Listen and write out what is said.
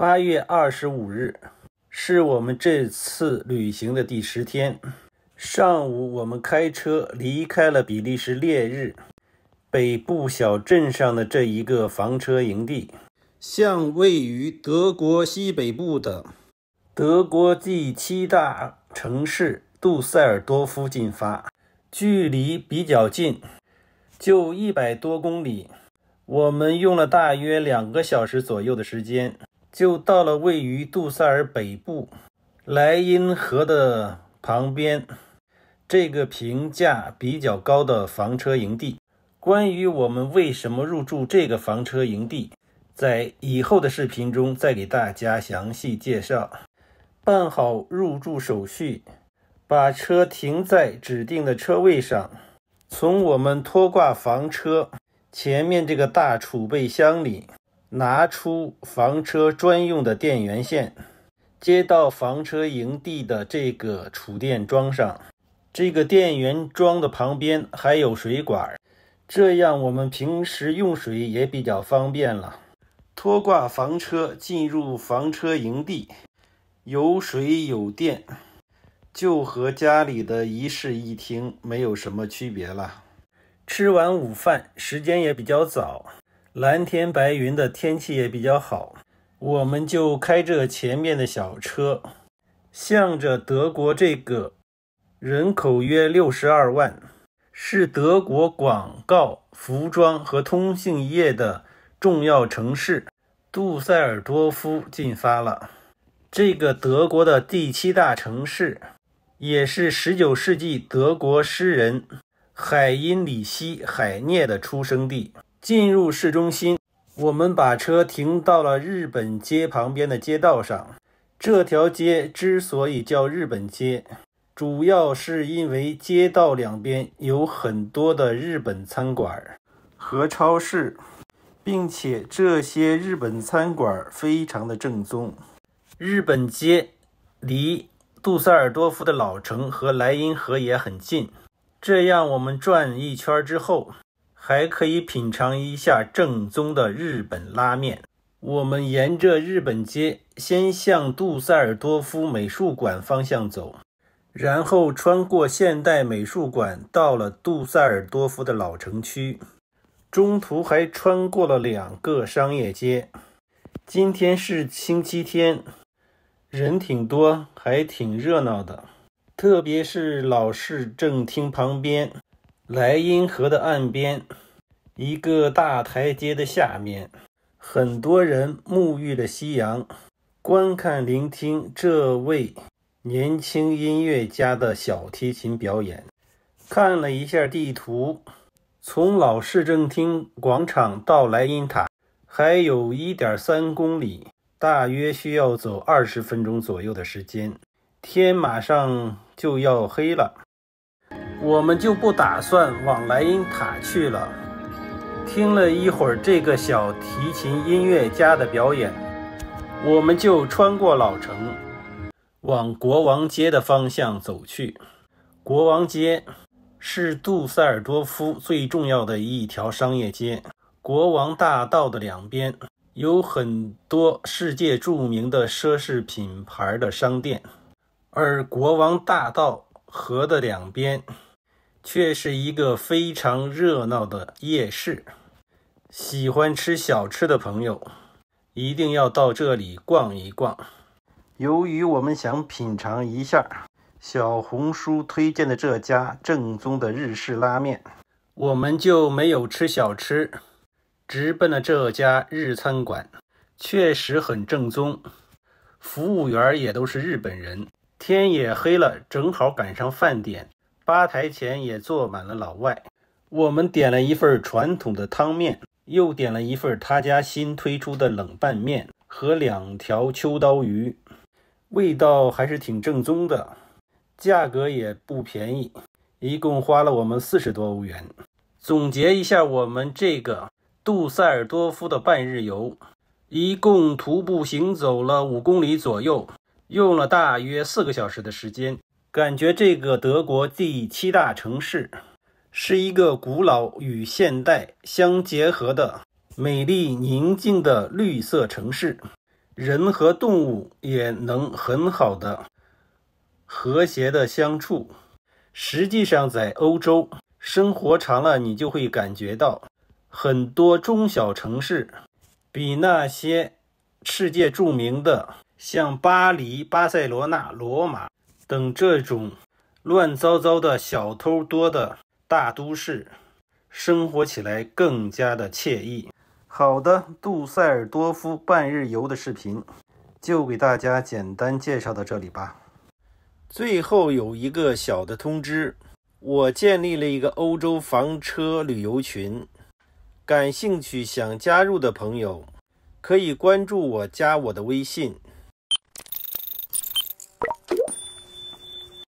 八月二十五日是我们这次旅行的第十天。上午，我们开车离开了比利时烈日北部小镇上的这一个房车营地，向位于德国西北部的德国第七大城市杜塞尔多夫进发。距离比较近，就一百多公里，我们用了大约两个小时左右的时间。就到了位于杜塞尔北部莱茵河的旁边，这个评价比较高的房车营地。关于我们为什么入住这个房车营地，在以后的视频中再给大家详细介绍。办好入住手续，把车停在指定的车位上。从我们拖挂房车前面这个大储备箱里。拿出房车专用的电源线，接到房车营地的这个储电桩上。这个电源桩的旁边还有水管，这样我们平时用水也比较方便了。拖挂房车进入房车营地，有水有电，就和家里的一室一厅没有什么区别了。吃完午饭，时间也比较早。蓝天白云的天气也比较好，我们就开着前面的小车，向着德国这个人口约六十二万、是德国广告、服装和通信业的重要城市杜塞尔多夫进发了。这个德国的第七大城市，也是十九世纪德国诗人海因里希·海涅的出生地。进入市中心，我们把车停到了日本街旁边的街道上。这条街之所以叫日本街，主要是因为街道两边有很多的日本餐馆和超市，并且这些日本餐馆非常的正宗。日本街离杜塞尔多夫的老城和莱茵河也很近。这样，我们转一圈之后。还可以品尝一下正宗的日本拉面。我们沿着日本街，先向杜塞尔多夫美术馆方向走，然后穿过现代美术馆，到了杜塞尔多夫的老城区。中途还穿过了两个商业街。今天是星期天，人挺多，还挺热闹的，特别是老市政厅旁边。莱茵河的岸边，一个大台阶的下面，很多人沐浴着夕阳，观看聆听这位年轻音乐家的小提琴表演。看了一下地图，从老市政厅广场到莱茵塔还有一点三公里，大约需要走二十分钟左右的时间。天马上就要黑了。我们就不打算往莱茵塔去了。听了一会儿这个小提琴音乐家的表演，我们就穿过老城，往国王街的方向走去。国王街是杜塞尔多夫最重要的一条商业街。国王大道的两边有很多世界著名的奢侈品牌儿的商店，而国王大道河的两边。却是一个非常热闹的夜市，喜欢吃小吃的朋友一定要到这里逛一逛。由于我们想品尝一下小红书推荐的这家正宗的日式拉面，我们就没有吃小吃，直奔了这家日餐馆。确实很正宗，服务员也都是日本人。天也黑了，正好赶上饭点。吧台前也坐满了老外。我们点了一份传统的汤面，又点了一份他家新推出的冷拌面和两条秋刀鱼，味道还是挺正宗的，价格也不便宜，一共花了我们四十多欧元。总结一下，我们这个杜塞尔多夫的半日游，一共徒步行走了五公里左右，用了大约四个小时的时间。感觉这个德国第七大城市是一个古老与现代相结合的美丽宁静的绿色城市，人和动物也能很好的和谐的相处。实际上，在欧洲生活长了，你就会感觉到很多中小城市比那些世界著名的，像巴黎、巴塞罗那、罗马。等这种乱糟糟的小偷多的大都市，生活起来更加的惬意。好的，杜塞尔多夫半日游的视频就给大家简单介绍到这里吧。最后有一个小的通知，我建立了一个欧洲房车旅游群，感兴趣想加入的朋友可以关注我，加我的微信。